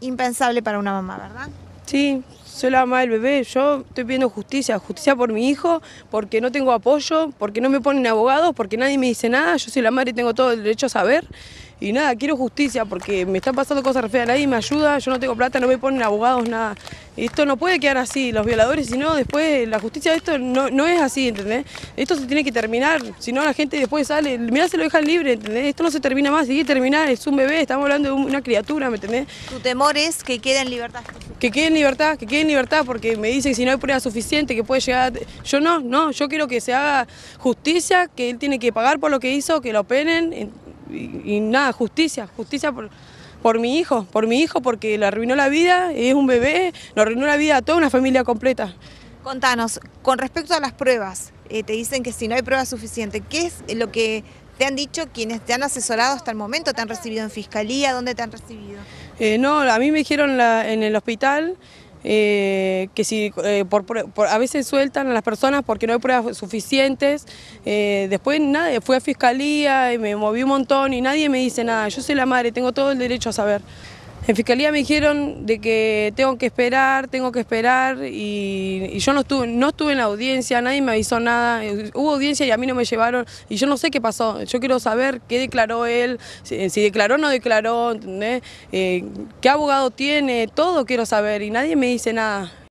impensable para una mamá, ¿verdad? Sí, soy la mamá del bebé, yo estoy pidiendo justicia, justicia por mi hijo, porque no tengo apoyo, porque no me ponen abogados, porque nadie me dice nada, yo soy la madre y tengo todo el derecho a saber. Y nada, quiero justicia porque me están pasando cosas feas, nadie me ayuda, yo no tengo plata, no me ponen abogados, nada. Esto no puede quedar así, los violadores, si no, después la justicia de esto no, es así, ¿entendés? Esto se tiene que terminar, si no la gente después sale, mirá, se lo dejan libre, ¿entendés? Esto no se termina más, sigue terminar, es un bebé, estamos hablando de una criatura, ¿me entendés? Tu temor es que quede en libertad. Que quede en libertad, que quede en libertad porque me dicen que si no hay prueba suficiente que puede llegar... A... Yo no, no, yo quiero que se haga justicia, que él tiene que pagar por lo que hizo, que lo penen, y, nada, justicia, justicia por, por mi hijo, por mi hijo porque le arruinó la vida, es un bebé, le arruinó la vida a toda una familia completa. Contanos, con respecto a las pruebas, eh, te dicen que si no hay pruebas suficientes, ¿qué es lo que te han dicho quienes te han asesorado hasta el momento? ¿Te han recibido en fiscalía? ¿Dónde te han recibido? Eh, no, a mí me dijeron en el hospital eh, que si eh, a veces sueltan a las personas porque no hay pruebas suficientes. Eh, después nada, fui a fiscalía y me moví un montón y nadie me dice nada. Yo soy la madre, tengo todo el derecho a saber. En fiscalía me dijeron de que tengo que esperar, tengo que esperar y, yo no estuve, no estuve en la audiencia, nadie me avisó nada. Hubo audiencia y a mí no me llevaron y yo no sé qué pasó. Yo quiero saber qué declaró él, si, declaró o no declaró, eh, qué abogado tiene, todo quiero saber y nadie me dice nada.